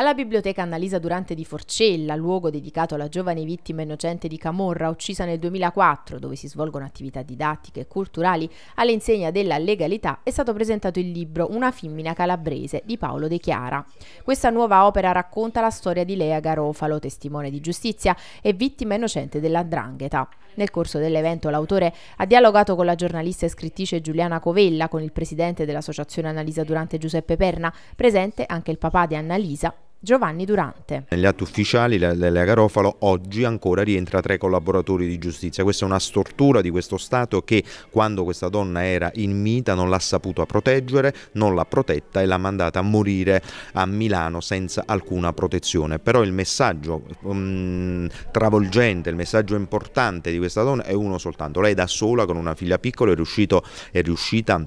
Alla biblioteca Annalisa Durante di Forcella, luogo dedicato alla giovane vittima innocente di Camorra uccisa nel 2004, dove si svolgono attività didattiche e culturali all'insegna della legalità, è stato presentato il libro Una femmina calabrese di Paolo De Chiara. Questa nuova opera racconta la storia di Lea Garofalo, testimone di giustizia e vittima innocente dell'andrangheta. Nel corso dell'evento l'autore ha dialogato con la giornalista e scrittrice Giuliana Covella, con il presidente dell'associazione Annalisa Durante Giuseppe Perna, presente anche il papà di Annalisa, Giovanni Durante. Negli atti ufficiali della Garofalo oggi ancora rientra tre collaboratori di giustizia. Questa è una stortura di questo Stato che quando questa donna era in mita non l'ha saputa proteggere, non l'ha protetta e l'ha mandata a morire a Milano senza alcuna protezione. Però il messaggio um, travolgente, il messaggio importante di questa donna è uno soltanto. Lei da sola con una figlia piccola è, riuscito, è riuscita a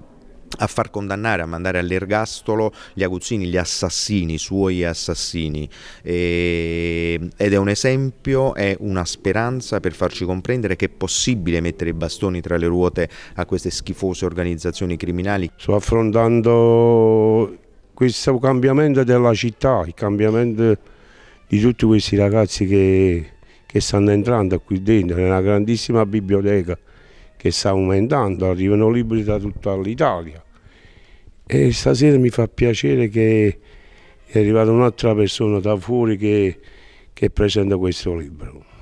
a far condannare, a mandare all'ergastolo gli aguzzini, gli assassini, i suoi assassini. E, ehm, ed è un esempio, è una speranza per farci comprendere che è possibile mettere i bastoni tra le ruote a queste schifose organizzazioni criminali. Sto affrontando questo cambiamento della città, il cambiamento di tutti questi ragazzi che, che stanno entrando qui dentro, è una grandissima biblioteca che sta aumentando, arrivano libri da tutta l'Italia. E stasera mi fa piacere che è arrivata un'altra persona da fuori che, che presenta questo libro.